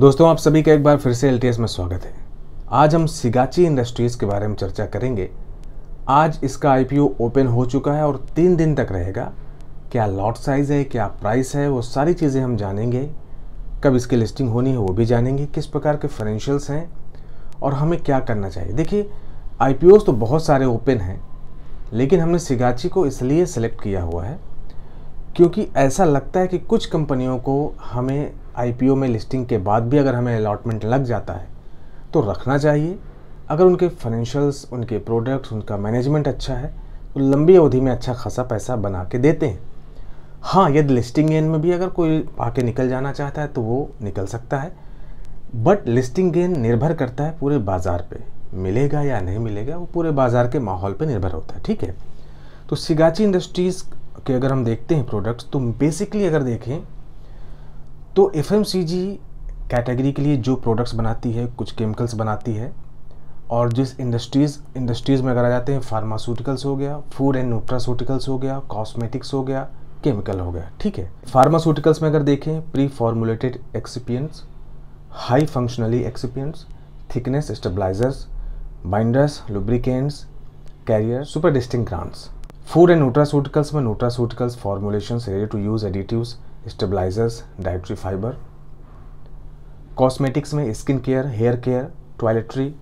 दोस्तों आप सभी का एक बार फिर से एल में स्वागत है आज हम सिगाची इंडस्ट्रीज़ के बारे में चर्चा करेंगे आज इसका आई ओपन हो चुका है और तीन दिन तक रहेगा क्या लॉट साइज़ है क्या प्राइस है वो सारी चीज़ें हम जानेंगे कब इसकी लिस्टिंग होनी है वो भी जानेंगे किस प्रकार के फाइनेंशियल्स हैं और हमें क्या करना चाहिए देखिए आई तो बहुत सारे ओपन हैं लेकिन हमने सिगाची को इसलिए सेलेक्ट किया हुआ है क्योंकि ऐसा लगता है कि कुछ कंपनियों को हमें आई में लिस्टिंग के बाद भी अगर हमें अलॉटमेंट लग जाता है तो रखना चाहिए अगर उनके फाइनेंशियल्स उनके प्रोडक्ट्स उनका मैनेजमेंट अच्छा है तो लंबी अवधि में अच्छा खासा पैसा बना के देते हैं हाँ यदि लिस्टिंग गेन में भी अगर कोई आके निकल जाना चाहता है तो वो निकल सकता है बट लिस्टिंग गेन निर्भर करता है पूरे बाज़ार पे मिलेगा या नहीं मिलेगा वो पूरे बाज़ार के माहौल पे निर्भर होता है ठीक है तो सिगाची इंडस्ट्रीज़ के अगर हम देखते हैं प्रोडक्ट्स तो बेसिकली अगर देखें तो एफ कैटेगरी के लिए जो प्रोडक्ट्स बनाती है कुछ केमिकल्स बनाती है और जिस इंडस्ट्रीज़ इंडस्ट्रीज़ में अगर आ जाते हैं फार्मास्यूटिकल्स हो गया फूड एंड न्यूट्रासूटिकल्स हो गया कॉस्मेटिक्स हो गया केमिकल हो गया ठीक है फार्मास्यूटिकल्स में अगर देखें pre formulated excipients high functionally excipients thickness stabilisers binders lubricants carrier super disintegrants food and nutraceuticals में nutraceuticals formulation ready to use additives stabilisers dietary fibre cosmetics में skin care hair care toiletry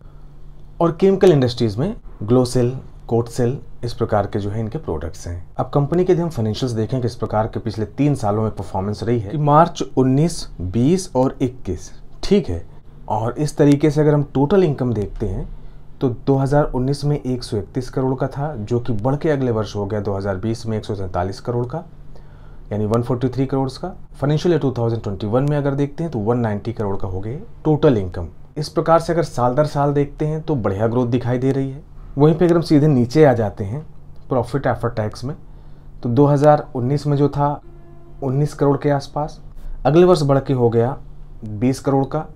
और chemical industries में ग्लोसेल coat cell इस प्रकार के जो है इनके प्रोडक्ट्स हैं अब कंपनी के यदि हम फाइनेंशियल्स देखें कि इस प्रकार के पिछले तीन सालों में परफॉर्मेंस रही है कि मार्च 19, 20 और 21 ठीक है और इस तरीके से अगर हम टोटल इनकम देखते हैं तो 2019 में 131 करोड़ का था जो कि बढ़ के अगले वर्ष हो गया 2020 में एक करोड़ का यानी 143 करोड़ का फाइनेंशियल ईयर 2021 में अगर देखते हैं तो 190 करोड़ का हो गया टोटल इनकम इस प्रकार से अगर साल दर साल देखते हैं तो बढ़िया ग्रोथ दिखाई दे रही है वहीं पे अगर हम सीधे नीचे आ जाते हैं प्रॉफिट एफर टैक्स में तो 2019 में जो था 19 करोड़ के आसपास अगले वर्ष बढ़ के हो गया 20 करोड़ का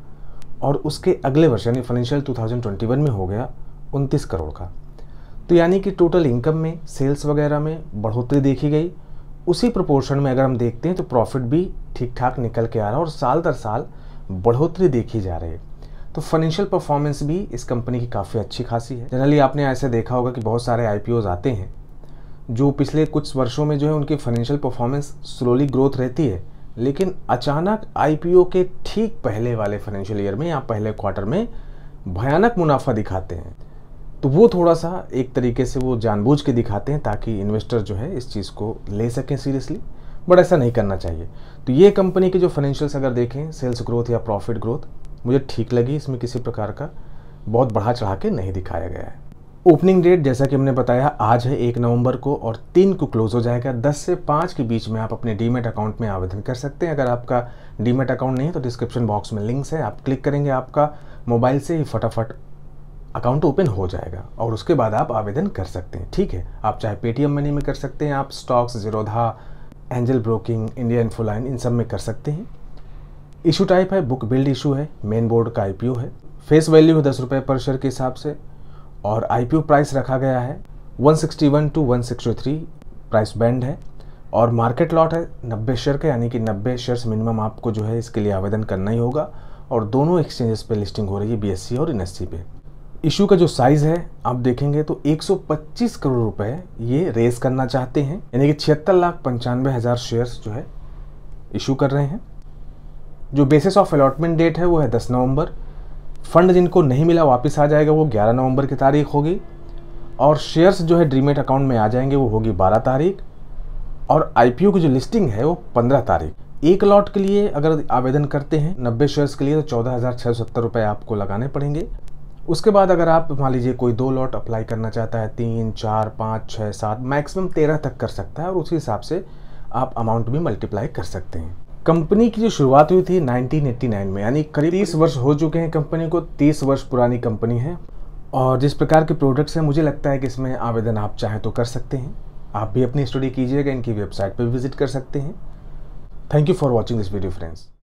और उसके अगले वर्ष यानी फाइनेंशियल 2021 में हो गया उनतीस करोड़ का तो यानी कि टोटल इनकम में सेल्स वगैरह में बढ़ोतरी देखी गई उसी प्रपोर्शन में अगर हम देखते हैं तो प्रॉफिट भी ठीक ठाक निकल के आ रहा है और साल दर साल बढ़ोतरी देखी जा रही है तो फाइनेंशियल परफॉर्मेंस भी इस कंपनी की काफ़ी अच्छी खासी है जनरली आपने ऐसे देखा होगा कि बहुत सारे आई आते हैं जो पिछले कुछ वर्षों में जो है उनकी फाइनेंशियल परफॉर्मेंस स्लोली ग्रोथ रहती है लेकिन अचानक आई के ठीक पहले वाले फाइनेंशियल ईयर में या पहले क्वार्टर में भयानक मुनाफा दिखाते हैं तो वो थोड़ा सा एक तरीके से वो जानबूझ के दिखाते हैं ताकि इन्वेस्टर जो है इस चीज़ को ले सकें सीरियसली बट ऐसा नहीं करना चाहिए तो ये कंपनी के जो फाइनेंशियल्स अगर देखें सेल्स ग्रोथ या प्रॉफिट ग्रोथ मुझे ठीक लगी इसमें किसी प्रकार का बहुत बढ़ा चढ़ा के नहीं दिखाया गया है ओपनिंग डेट जैसा कि हमने बताया आज है एक नवंबर को और तीन को क्लोज हो जाएगा दस से पाँच के बीच में आप अपने डीमेट अकाउंट में आवेदन कर सकते हैं अगर आपका डीमेट अकाउंट नहीं है तो डिस्क्रिप्शन बॉक्स में लिंक्स है आप क्लिक करेंगे आपका मोबाइल से ही फटाफट अकाउंट ओपन हो जाएगा और उसके बाद आप आवेदन कर सकते हैं ठीक है आप चाहे पेटीएम मनी में कर सकते हैं आप stocks Zerodha Angel broking India Infoline इन सब में कर सकते हैं इशू टाइप है बुक बिल्ड इशू है मेन बोर्ड का आईपीओ है फेस वैल्यू है दस रुपये पर शेयर के हिसाब से और आईपीओ प्राइस रखा गया है 161 टू 163 प्राइस बैंड है और मार्केट लॉट है 90 शेयर का यानी कि 90 शेयर्स मिनिमम आपको जो है इसके लिए आवेदन करना ही होगा और दोनों एक्सचेंजेस पे लिस्टिंग हो रही है बीएससी e और एन e पे इशू का जो साइज है आप देखेंगे तो 125 करोड़ रुपए ये रेस करना चाहते हैं यानी कि छिहत्तर लाख पंचानवे हज़ार शेयर्स जो है इशू कर रहे हैं जो बेसिस ऑफ अलॉटमेंट डेट है वो है 10 नवंबर फंड जिनको नहीं मिला वापस आ जाएगा वो 11 नवंबर की तारीख होगी और शेयर्स जो है ड्रीमेट अकाउंट में आ जाएंगे वो होगी 12 तारीख और आई की जो लिस्टिंग है वो 15 तारीख एक लॉट के लिए अगर आवेदन करते हैं 90 शेयर्स के लिए तो चौदह हज़ार रुपए आपको लगाने पड़ेंगे उसके बाद अगर आप मान लीजिए कोई दो लॉट अप्लाई करना चाहता है तीन चार पाँच छः सात मैक्सिमम तेरह तक कर सकता है और उसी हिसाब से आप अमाउंट भी मल्टीप्लाई कर सकते हैं कंपनी की जो शुरुआत हुई थी 1989 में यानी करीब 30 वर्ष हो चुके हैं कंपनी को 30 वर्ष पुरानी कंपनी है और जिस प्रकार के प्रोडक्ट्स हैं मुझे लगता है कि इसमें आवेदन आप चाहें तो कर सकते हैं आप भी अपनी स्टडी कीजिएगा इनकी वेबसाइट पर विजिट कर सकते हैं thank you for watching this video friends